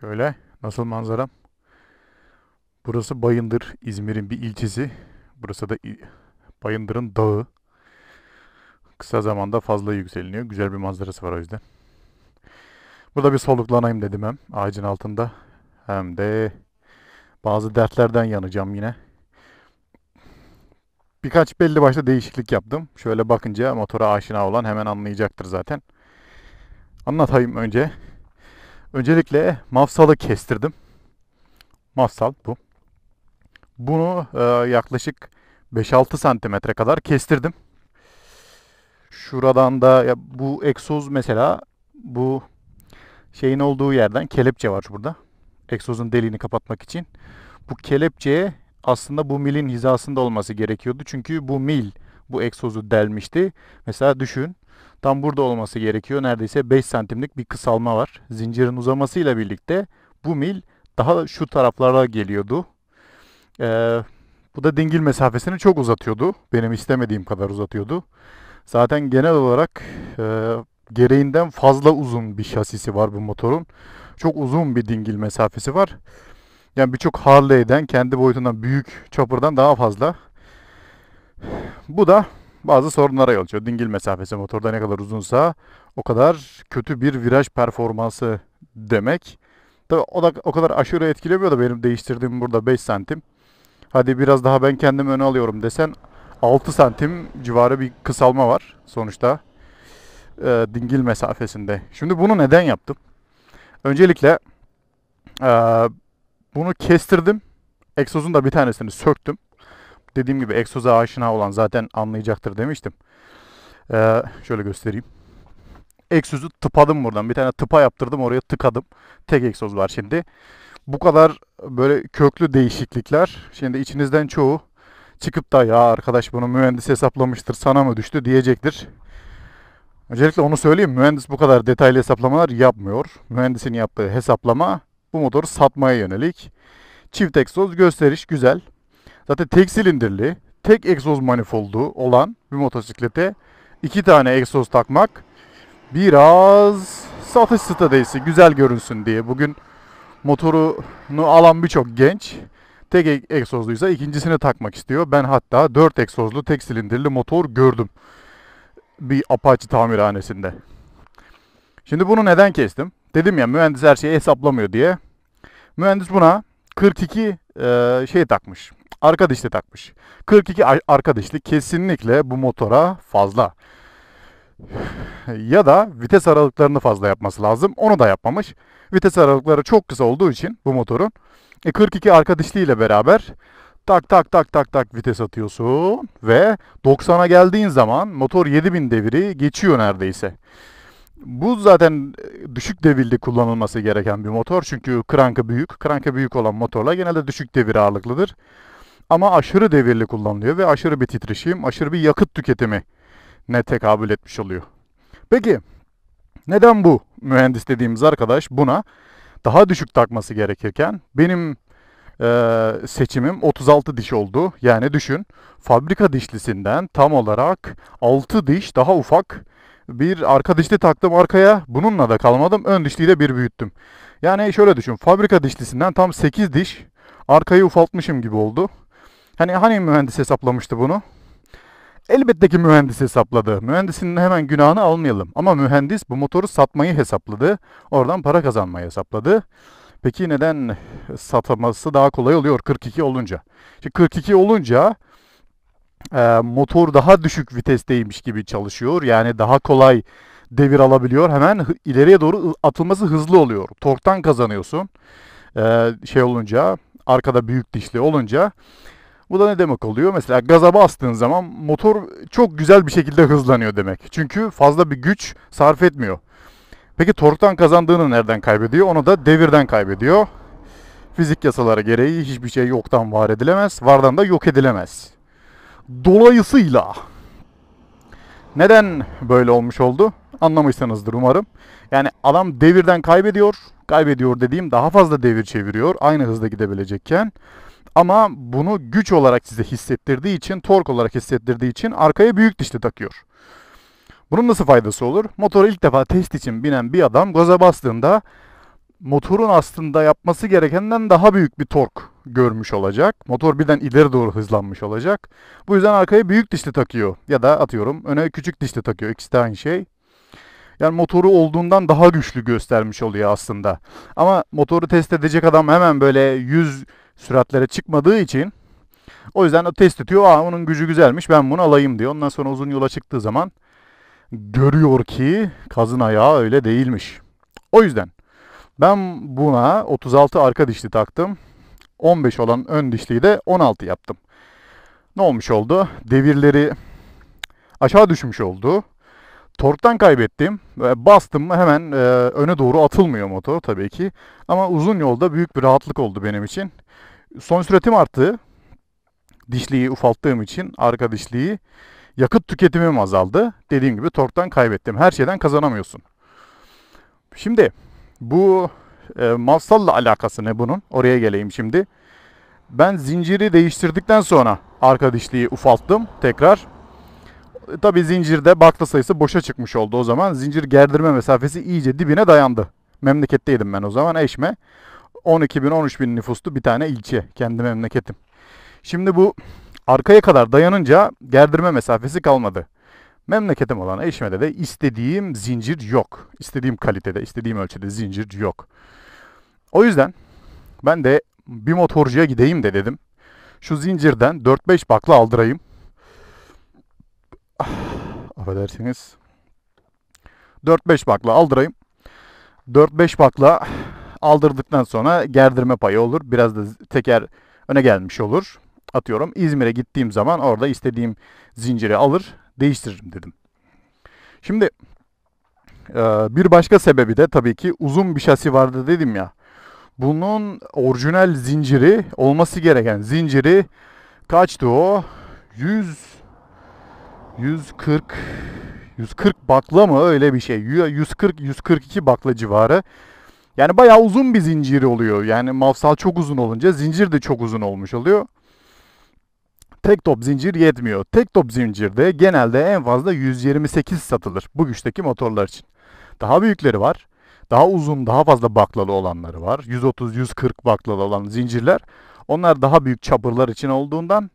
Şöyle nasıl manzaram? Burası Bayındır, İzmir'in bir ilçesi. Burası da Bayındır'ın dağı. Kısa zamanda fazla yükseliniyor. Güzel bir manzarası var o yüzden. Burada bir soluklanayım dedim hem ağacın altında hem de bazı dertlerden yanacağım yine. Birkaç belli başta değişiklik yaptım. Şöyle bakınca motora aşina olan hemen anlayacaktır zaten. Anlatayım önce. Öncelikle mafsalı kestirdim. Mafsal bu. Bunu e, yaklaşık 5-6 santimetre kadar kestirdim. Şuradan da ya bu egzoz mesela bu şeyin olduğu yerden kelepçe var burada. Egzozun deliğini kapatmak için. Bu kelepçeye aslında bu milin hizasında olması gerekiyordu. Çünkü bu mil bu egzozu delmişti. Mesela düşün Tam burada olması gerekiyor. Neredeyse 5 santimlik bir kısalma var. Zincirin uzamasıyla birlikte bu mil daha şu taraflara geliyordu. Ee, bu da dingil mesafesini çok uzatıyordu. Benim istemediğim kadar uzatıyordu. Zaten genel olarak e, gereğinden fazla uzun bir şasisi var bu motorun. Çok uzun bir dingil mesafesi var. Yani birçok Harley'den kendi boyutundan büyük çapırdan daha fazla. Bu da bazı sorunlara yol açıyor. Dingil mesafesi motorda ne kadar uzunsa o kadar kötü bir viraj performansı demek. Tabi o da o kadar aşırı etkilemiyor da benim değiştirdiğim burada 5 santim. Hadi biraz daha ben kendimi öne alıyorum desen 6 santim civarı bir kısalma var sonuçta e, dingil mesafesinde. Şimdi bunu neden yaptım? Öncelikle e, bunu kestirdim. Egzozun da bir tanesini söktüm dediğim gibi egzoza aşina olan zaten anlayacaktır demiştim. Ee, şöyle göstereyim. Egzozu tıpadım buradan. Bir tane tıpa yaptırdım oraya tıkadım. Tek egzoz var şimdi. Bu kadar böyle köklü değişiklikler. Şimdi içinizden çoğu çıkıp da ya arkadaş bunu mühendis hesaplamıştır sana mı düştü diyecektir. Öncelikle onu söyleyeyim. Mühendis bu kadar detaylı hesaplamalar yapmıyor. Mühendisin yaptığı hesaplama bu motoru satmaya yönelik. Çift egzoz gösteriş güzel. Zaten tek silindirli, tek egzoz manifoldu olan bir motosiklete iki tane egzoz takmak biraz satış stratejisi güzel görünsün diye. Bugün motorunu alan birçok genç tek e- egzozluysa ikincisini takmak istiyor. Ben hatta 4 egzozlu tek silindirli motor gördüm bir Apache tamirhanesinde. Şimdi bunu neden kestim? Dedim ya mühendis her şeyi hesaplamıyor diye. Mühendis buna 42 e, şey takmış. Arka dişli takmış. 42 arka dişli kesinlikle bu motora fazla. ya da vites aralıklarını fazla yapması lazım. Onu da yapmamış. Vites aralıkları çok kısa olduğu için bu motorun. E 42 arka dişli ile beraber tak tak tak tak tak vites atıyorsun ve 90'a geldiğin zaman motor 7000 deviri geçiyor neredeyse bu zaten e, düşük devirli kullanılması gereken bir motor. Çünkü krankı büyük. Krankı büyük olan motorlar genelde düşük devir ağırlıklıdır. Ama aşırı devirli kullanılıyor ve aşırı bir titreşim, aşırı bir yakıt tüketimi ne tekabül etmiş oluyor. Peki neden bu mühendis dediğimiz arkadaş buna daha düşük takması gerekirken benim e, seçimim 36 diş oldu. Yani düşün fabrika dişlisinden tam olarak 6 diş daha ufak bir arka dişli taktım arkaya. Bununla da kalmadım. Ön dişliyi de bir büyüttüm. Yani şöyle düşün. Fabrika dişlisinden tam 8 diş arkayı ufaltmışım gibi oldu. Hani hani mühendis hesaplamıştı bunu? Elbette ki mühendis hesapladı. mühendisin hemen günahını almayalım. Ama mühendis bu motoru satmayı hesapladı. Oradan para kazanmayı hesapladı. Peki neden sataması daha kolay oluyor 42 olunca? Şimdi 42 olunca e, motor daha düşük vitesteymiş gibi çalışıyor. Yani daha kolay devir alabiliyor. Hemen ileriye doğru atılması hızlı oluyor. Torktan kazanıyorsun. E, şey olunca arkada büyük dişli olunca bu da ne demek oluyor? Mesela gaza bastığın zaman motor çok güzel bir şekilde hızlanıyor demek. Çünkü fazla bir güç sarf etmiyor. Peki torktan kazandığını nereden kaybediyor? Onu da devirden kaybediyor. Fizik yasaları gereği hiçbir şey yoktan var edilemez, vardan da yok edilemez. Dolayısıyla neden böyle olmuş oldu? Anlamışsınızdır umarım. Yani adam devirden kaybediyor. Kaybediyor dediğim daha fazla devir çeviriyor. Aynı hızda gidebilecekken. Ama bunu güç olarak size hissettirdiği için, tork olarak hissettirdiği için arkaya büyük dişli takıyor. Bunun nasıl faydası olur? Motora ilk defa test için binen bir adam gaza bastığında motorun aslında yapması gerekenden daha büyük bir tork görmüş olacak. Motor birden ileri doğru hızlanmış olacak. Bu yüzden arkaya büyük dişli takıyor ya da atıyorum öne küçük dişli takıyor. İkisi de aynı şey. Yani motoru olduğundan daha güçlü göstermiş oluyor aslında. Ama motoru test edecek adam hemen böyle 100 süratlere çıkmadığı için o yüzden o test ediyor. Aa onun gücü güzelmiş ben bunu alayım diyor. Ondan sonra uzun yola çıktığı zaman görüyor ki kazın ayağı öyle değilmiş. O yüzden ben buna 36 arka dişli taktım. 15 olan ön dişliyi de 16 yaptım. Ne olmuş oldu? Devirleri aşağı düşmüş oldu. Torktan kaybettim. Bastım hemen e, öne doğru atılmıyor motor tabii ki. Ama uzun yolda büyük bir rahatlık oldu benim için. Son süratim arttı. Dişliyi ufalttığım için arka dişliyi. Yakıt tüketimim azaldı. Dediğim gibi torktan kaybettim. Her şeyden kazanamıyorsun. Şimdi bu e, mafsalla alakası ne bunun? Oraya geleyim şimdi. Ben zinciri değiştirdikten sonra arka dişliği ufalttım tekrar. E, Tabi zincirde bakla sayısı boşa çıkmış oldu o zaman. Zincir gerdirme mesafesi iyice dibine dayandı. Memleketteydim ben o zaman Eşme. 12 bin 13 bin nüfuslu bir tane ilçe kendi memleketim. Şimdi bu arkaya kadar dayanınca gerdirme mesafesi kalmadı. Memleketim olan eşime de istediğim zincir yok. İstediğim kalitede, istediğim ölçüde zincir yok. O yüzden ben de bir motorcuya gideyim de dedim. Şu zincirden 4-5 bakla aldırayım. Ah, affedersiniz. 4-5 bakla aldırayım. 4-5 bakla aldırdıktan sonra gerdirme payı olur. Biraz da teker öne gelmiş olur. Atıyorum İzmir'e gittiğim zaman orada istediğim zinciri alır değiştiririm dedim. Şimdi e, bir başka sebebi de tabii ki uzun bir şasi vardı dedim ya. Bunun orijinal zinciri olması gereken zinciri kaçtı o? 100 140 140 bakla mı öyle bir şey. 140 142 bakla civarı. Yani bayağı uzun bir zinciri oluyor. Yani mafsal çok uzun olunca zincir de çok uzun olmuş oluyor tek top zincir yetmiyor. Tek top zincirde genelde en fazla 128 satılır bu güçteki motorlar için. Daha büyükleri var. Daha uzun, daha fazla baklalı olanları var. 130-140 baklalı olan zincirler. Onlar daha büyük çapırlar için olduğundan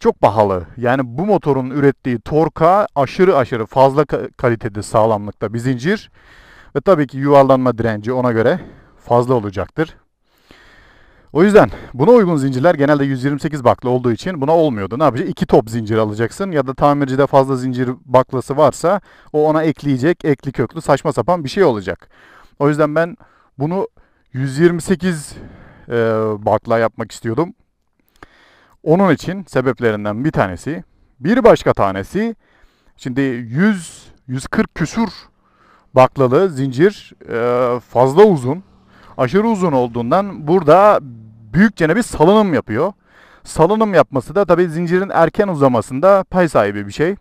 çok pahalı. Yani bu motorun ürettiği torka aşırı aşırı fazla kalitede sağlamlıkta bir zincir. Ve tabii ki yuvarlanma direnci ona göre fazla olacaktır. O yüzden buna uygun zincirler genelde 128 bakla olduğu için buna olmuyordu. Ne yapacaksın? İki top zincir alacaksın ya da tamircide fazla zincir baklası varsa o ona ekleyecek ekli köklü saçma sapan bir şey olacak. O yüzden ben bunu 128 e, bakla yapmak istiyordum. Onun için sebeplerinden bir tanesi. Bir başka tanesi şimdi 100 140 küsur baklalı zincir e, fazla uzun aşırı uzun olduğundan burada büyükçe bir salınım yapıyor. Salınım yapması da tabii zincirin erken uzamasında pay sahibi bir şey.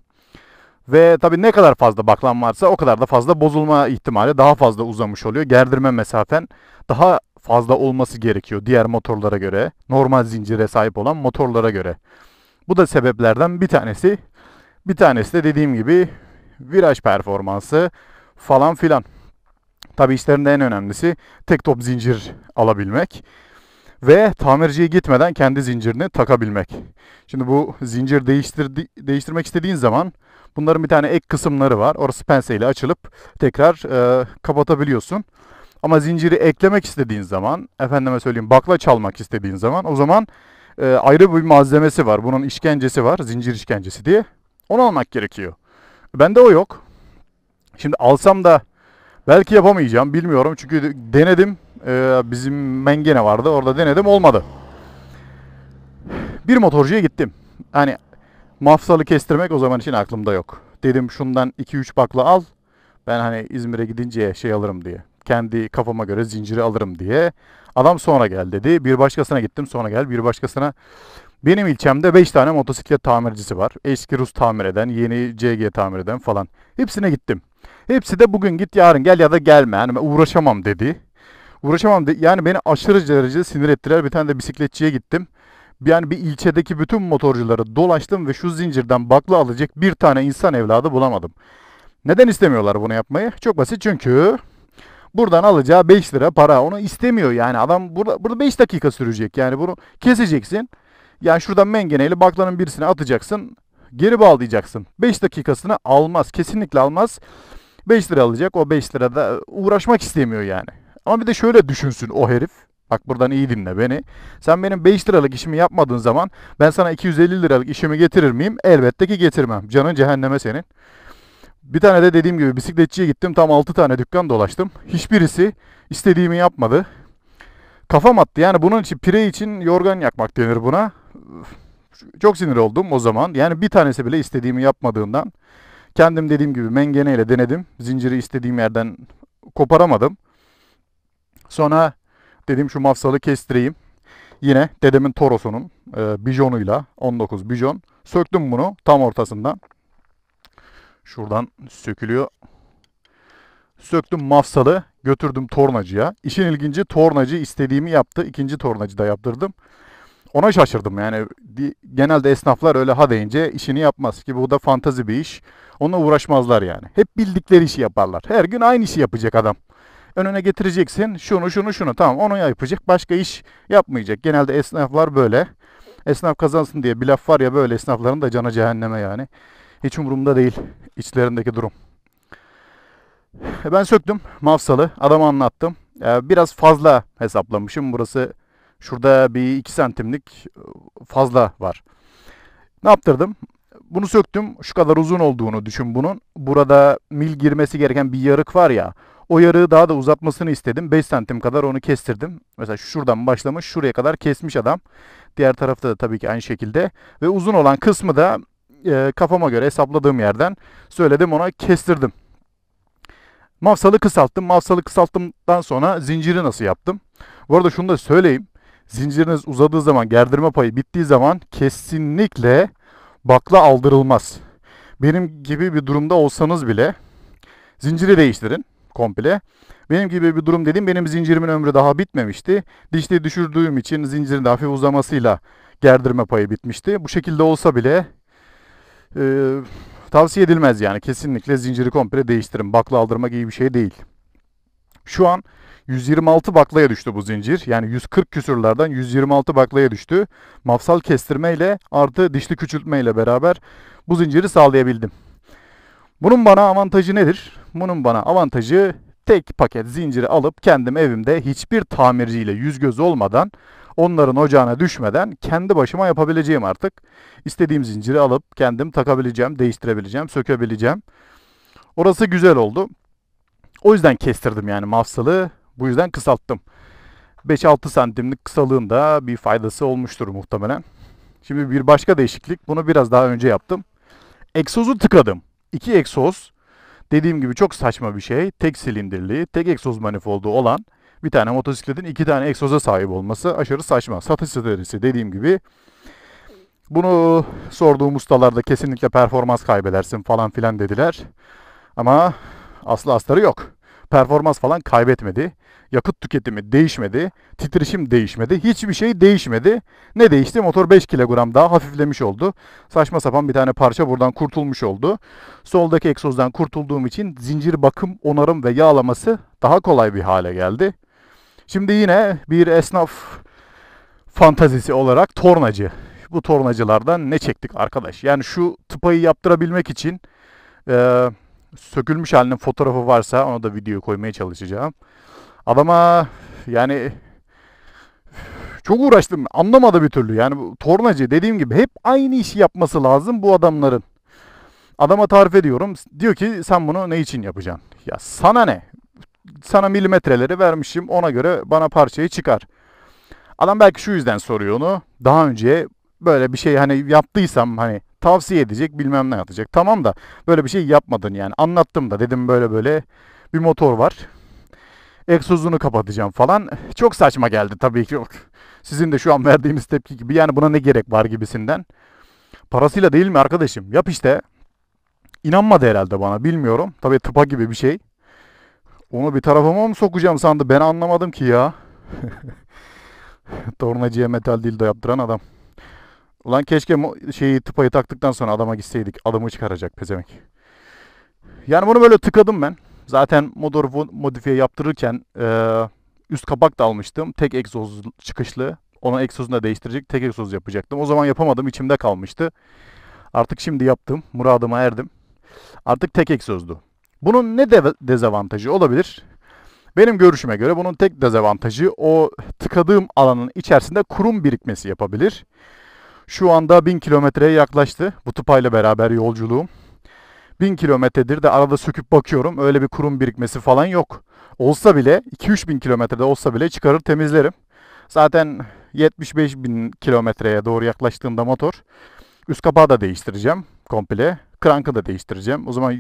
Ve tabii ne kadar fazla baklan varsa o kadar da fazla bozulma ihtimali daha fazla uzamış oluyor. Gerdirme mesafen daha fazla olması gerekiyor diğer motorlara göre. Normal zincire sahip olan motorlara göre. Bu da sebeplerden bir tanesi. Bir tanesi de dediğim gibi viraj performansı falan filan. Tabi işlerinde en önemlisi tek top zincir alabilmek ve tamirciye gitmeden kendi zincirini takabilmek. Şimdi bu zincir değiştir, değiştirmek istediğin zaman bunların bir tane ek kısımları var. Orası penseyle açılıp tekrar e, kapatabiliyorsun. Ama zinciri eklemek istediğin zaman, efendime söyleyeyim bakla çalmak istediğin zaman o zaman e, ayrı bir malzemesi var. Bunun işkencesi var, zincir işkencesi diye. Onu almak gerekiyor. Bende o yok. Şimdi alsam da Belki yapamayacağım bilmiyorum çünkü denedim. Ee, bizim mengene vardı orada denedim olmadı. Bir motorcuya gittim. Hani mafsalı kestirmek o zaman için aklımda yok. Dedim şundan 2-3 bakla al. Ben hani İzmir'e gidince şey alırım diye. Kendi kafama göre zinciri alırım diye. Adam sonra gel dedi. Bir başkasına gittim sonra gel. Bir başkasına benim ilçemde 5 tane motosiklet tamircisi var. Eski Rus tamir eden, yeni CG tamir eden falan. Hepsine gittim. Hepsi de bugün git yarın gel ya da gelme. Yani uğraşamam dedi. Uğraşamam dedi. Yani beni aşırı derecede sinir ettiler. Bir tane de bisikletçiye gittim. Yani bir ilçedeki bütün motorcuları dolaştım ve şu zincirden bakla alacak bir tane insan evladı bulamadım. Neden istemiyorlar bunu yapmayı? Çok basit çünkü buradan alacağı 5 lira para onu istemiyor yani adam burada burada 5 dakika sürecek yani bunu keseceksin. Yani şuradan mengeneyle baklanın birisine atacaksın geri bağlayacaksın. 5 dakikasını almaz. Kesinlikle almaz. 5 lira alacak. O 5 lirada uğraşmak istemiyor yani. Ama bir de şöyle düşünsün o herif. Bak buradan iyi dinle beni. Sen benim 5 liralık işimi yapmadığın zaman ben sana 250 liralık işimi getirir miyim? Elbette ki getirmem. Canın cehenneme senin. Bir tane de dediğim gibi bisikletçiye gittim. Tam 6 tane dükkan dolaştım. Hiçbirisi istediğimi yapmadı. Kafam attı. Yani bunun için pire için yorgan yakmak denir buna çok sinir oldum o zaman. Yani bir tanesi bile istediğimi yapmadığından kendim dediğim gibi mengeneyle denedim. Zinciri istediğim yerden koparamadım. Sonra dedim şu mafsalı kestireyim. Yine dedemin Toros'unun e, bijonuyla 19 bijon söktüm bunu tam ortasından. Şuradan sökülüyor. Söktüm mafsalı götürdüm tornacıya. İşin ilginci tornacı istediğimi yaptı. İkinci tornacı da yaptırdım. Ona şaşırdım yani. Genelde esnaflar öyle ha deyince işini yapmaz ki bu da fantazi bir iş. Onunla uğraşmazlar yani. Hep bildikleri işi yaparlar. Her gün aynı işi yapacak adam. Önüne getireceksin şunu şunu şunu tamam onu yapacak başka iş yapmayacak. Genelde esnaflar böyle. Esnaf kazansın diye bir laf var ya böyle esnafların da canı cehenneme yani. Hiç umurumda değil içlerindeki durum. E, ben söktüm mafsalı. Adama anlattım. E, biraz fazla hesaplamışım. Burası Şurada bir 2 santimlik e, fazla var. Ne yaptırdım? Bunu söktüm. Şu kadar uzun olduğunu düşün bunun. Burada mil girmesi gereken bir yarık var ya. O yarığı daha da uzatmasını istedim. 5 santim kadar onu kestirdim. Mesela şuradan başlamış şuraya kadar kesmiş adam. Diğer tarafta da tabii ki aynı şekilde. Ve uzun olan kısmı da e, kafama göre hesapladığım yerden söyledim ona kestirdim. Mafsalı kısalttım. Mafsalı kısalttımdan sonra zinciri nasıl yaptım? Bu arada şunu da söyleyeyim zinciriniz uzadığı zaman, gerdirme payı bittiği zaman kesinlikle bakla aldırılmaz. Benim gibi bir durumda olsanız bile zinciri değiştirin komple. Benim gibi bir durum dedim. Benim zincirimin ömrü daha bitmemişti. Dişliği düşürdüğüm için zincirin de hafif uzamasıyla gerdirme payı bitmişti. Bu şekilde olsa bile e, tavsiye edilmez yani. Kesinlikle zinciri komple değiştirin. Bakla aldırmak iyi bir şey değil. Şu an 126 baklaya düştü bu zincir. Yani 140 küsürlerden 126 baklaya düştü. Mafsal kestirmeyle artı dişli küçültmeyle beraber bu zinciri sağlayabildim. Bunun bana avantajı nedir? Bunun bana avantajı tek paket zinciri alıp kendim evimde hiçbir tamirciyle yüz göz olmadan onların ocağına düşmeden kendi başıma yapabileceğim artık. İstediğim zinciri alıp kendim takabileceğim, değiştirebileceğim, sökebileceğim. Orası güzel oldu. O yüzden kestirdim yani mafsalı. Bu yüzden kısalttım. 5-6 santimlik kısalığında bir faydası olmuştur muhtemelen. Şimdi bir başka değişiklik. Bunu biraz daha önce yaptım. Egzozu tıkadım. İki egzoz. Dediğim gibi çok saçma bir şey. Tek silindirli, tek egzoz manifoldu olan bir tane motosikletin iki tane egzoza sahip olması aşırı saçma. Satış stratejisi dediğim gibi. Bunu sorduğum ustalarda kesinlikle performans kaybedersin falan filan dediler. Ama aslı astarı yok. Performans falan kaybetmedi. Yakıt tüketimi değişmedi. Titreşim değişmedi. Hiçbir şey değişmedi. Ne değişti? Motor 5 kilogram daha hafiflemiş oldu. Saçma sapan bir tane parça buradan kurtulmuş oldu. Soldaki egzozdan kurtulduğum için zincir bakım, onarım ve yağlaması daha kolay bir hale geldi. Şimdi yine bir esnaf fantazisi olarak tornacı. Bu tornacılardan ne çektik arkadaş? Yani şu tıpayı yaptırabilmek için e, sökülmüş halinin fotoğrafı varsa ona da video koymaya çalışacağım. Adama yani çok uğraştım. Anlamadı bir türlü. Yani tornacı dediğim gibi hep aynı işi yapması lazım bu adamların. Adama tarif ediyorum. Diyor ki sen bunu ne için yapacaksın? Ya sana ne? Sana milimetreleri vermişim. Ona göre bana parçayı çıkar. Adam belki şu yüzden soruyor onu. Daha önce böyle bir şey hani yaptıysam hani tavsiye edecek bilmem ne yapacak. Tamam da böyle bir şey yapmadın yani. Anlattım da dedim böyle böyle bir motor var egzozunu kapatacağım falan. Çok saçma geldi tabii ki. yok Sizin de şu an verdiğiniz tepki gibi yani buna ne gerek var gibisinden. Parasıyla değil mi arkadaşım? Yap işte. İnanmadı herhalde bana bilmiyorum. Tabii tıpa gibi bir şey. Onu bir tarafıma mı sokacağım sandı? Ben anlamadım ki ya. Tornacıya metal dildo yaptıran adam. Ulan keşke şeyi tıpayı taktıktan sonra adama gitseydik. Adamı çıkaracak pezemek. Yani bunu böyle tıkadım ben. Zaten motor modifiye yaptırırken e, üst kapak da almıştım. Tek egzoz çıkışlı. Onun egzozunu da değiştirecek. Tek egzoz yapacaktım. O zaman yapamadım. içimde kalmıştı. Artık şimdi yaptım. Muradıma erdim. Artık tek egzozdu. Bunun ne de dezavantajı olabilir? Benim görüşüme göre bunun tek dezavantajı o tıkadığım alanın içerisinde kurum birikmesi yapabilir. Şu anda 1000 kilometreye yaklaştı bu tıpayla beraber yolculuğum. 1000 kilometredir de arada söküp bakıyorum. Öyle bir kurum birikmesi falan yok. Olsa bile 2-3 bin kilometrede olsa bile çıkarır temizlerim. Zaten 75 bin kilometreye doğru yaklaştığımda motor üst kapağı da değiştireceğim komple. Krankı da değiştireceğim. O zaman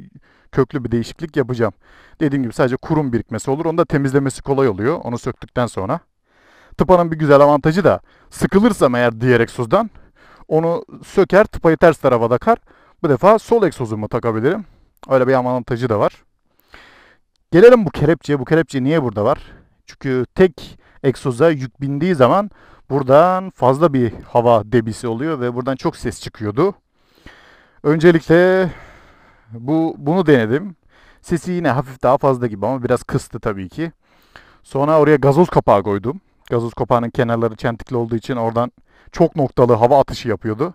köklü bir değişiklik yapacağım. Dediğim gibi sadece kurum birikmesi olur. Onu da temizlemesi kolay oluyor. Onu söktükten sonra. Tıpanın bir güzel avantajı da sıkılırsam eğer diyerek suzdan onu söker tıpayı ters tarafa takar. Bu defa sol egzozumu takabilirim. Öyle bir avantajı da var. Gelelim bu kelepçeye. Bu kelepçe niye burada var? Çünkü tek egzoza yük bindiği zaman buradan fazla bir hava debisi oluyor ve buradan çok ses çıkıyordu. Öncelikle bu bunu denedim. Sesi yine hafif daha fazla gibi ama biraz kıstı tabii ki. Sonra oraya gazoz kapağı koydum. Gazoz kapağının kenarları çentikli olduğu için oradan çok noktalı hava atışı yapıyordu.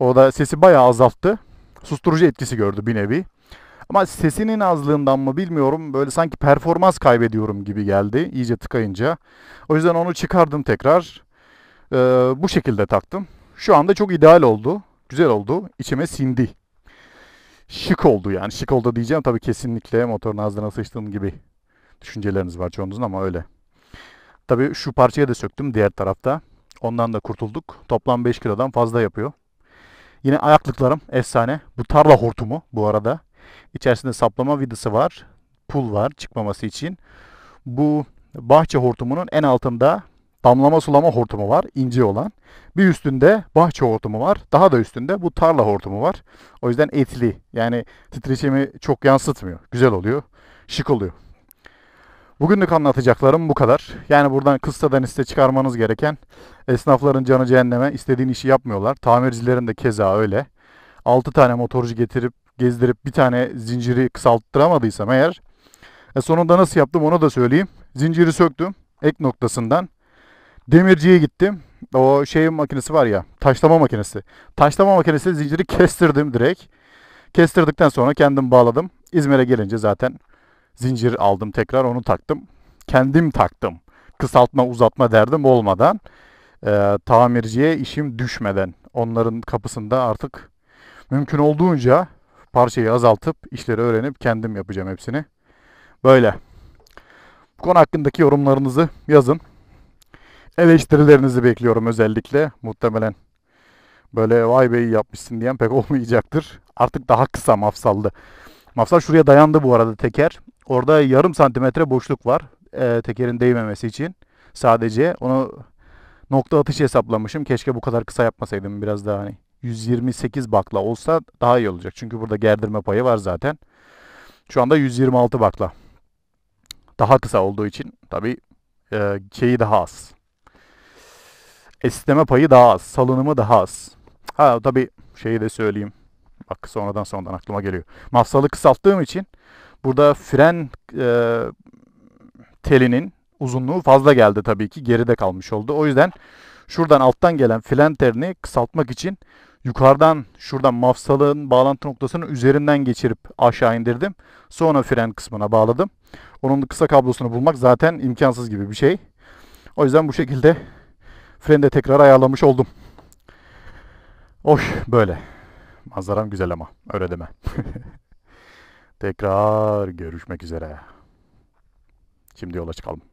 O da sesi bayağı azalttı susturucu etkisi gördü bir nevi. Ama sesinin azlığından mı bilmiyorum böyle sanki performans kaybediyorum gibi geldi iyice tıkayınca. O yüzden onu çıkardım tekrar. Ee, bu şekilde taktım. Şu anda çok ideal oldu. Güzel oldu. İçime sindi. Şık oldu yani. Şık oldu diyeceğim tabii kesinlikle motorun ağzına sıçtığım gibi düşünceleriniz var çoğunuzun ama öyle. Tabii şu parçayı da söktüm diğer tarafta. Ondan da kurtulduk. Toplam 5 kilodan fazla yapıyor. Yine ayaklıklarım efsane. Bu tarla hortumu bu arada. İçerisinde saplama vidası var. Pul var çıkmaması için. Bu bahçe hortumunun en altında damlama sulama hortumu var ince olan. Bir üstünde bahçe hortumu var. Daha da üstünde bu tarla hortumu var. O yüzden etli yani titreşimi çok yansıtmıyor. Güzel oluyor. Şık oluyor. Bugünlük anlatacaklarım bu kadar. Yani buradan kıssadan iste çıkarmanız gereken esnafların canı cehenneme istediğin işi yapmıyorlar. Tamircilerin de keza öyle. 6 tane motorcu getirip gezdirip bir tane zinciri kısalttıramadıysam eğer e sonunda nasıl yaptım onu da söyleyeyim. Zinciri söktüm ek noktasından. Demirciye gittim. O şeyin makinesi var ya taşlama makinesi. Taşlama makinesi zinciri kestirdim direkt. Kestirdikten sonra kendim bağladım. İzmir'e gelince zaten zincir aldım tekrar onu taktım. Kendim taktım. Kısaltma uzatma derdim olmadan e, tamirciye işim düşmeden onların kapısında artık mümkün olduğunca parçayı azaltıp işleri öğrenip kendim yapacağım hepsini. Böyle. Bu konu hakkındaki yorumlarınızı yazın. Eleştirilerinizi bekliyorum özellikle. Muhtemelen böyle vay be yapmışsın diyen pek olmayacaktır. Artık daha kısa mafsaldı Mafsal şuraya dayandı bu arada teker. Orada yarım santimetre boşluk var e, tekerin değmemesi için. Sadece onu nokta atış hesaplamışım. Keşke bu kadar kısa yapmasaydım biraz daha hani 128 bakla olsa daha iyi olacak. Çünkü burada gerdirme payı var zaten. Şu anda 126 bakla. Daha kısa olduğu için tabi e, şeyi daha az. Esneme payı daha az. Salınımı daha az. Ha tabi şeyi de söyleyeyim. Bak sonradan sonradan aklıma geliyor. Masalı kısalttığım için Burada fren e, telinin uzunluğu fazla geldi tabii ki geride kalmış oldu. O yüzden şuradan alttan gelen fren telini kısaltmak için yukarıdan şuradan mafsalın bağlantı noktasının üzerinden geçirip aşağı indirdim. Sonra fren kısmına bağladım. Onun kısa kablosunu bulmak zaten imkansız gibi bir şey. O yüzden bu şekilde freni de tekrar ayarlamış oldum. Hoş böyle. Manzaram güzel ama öyle deme. Tekrar görüşmek üzere. Şimdi yola çıkalım.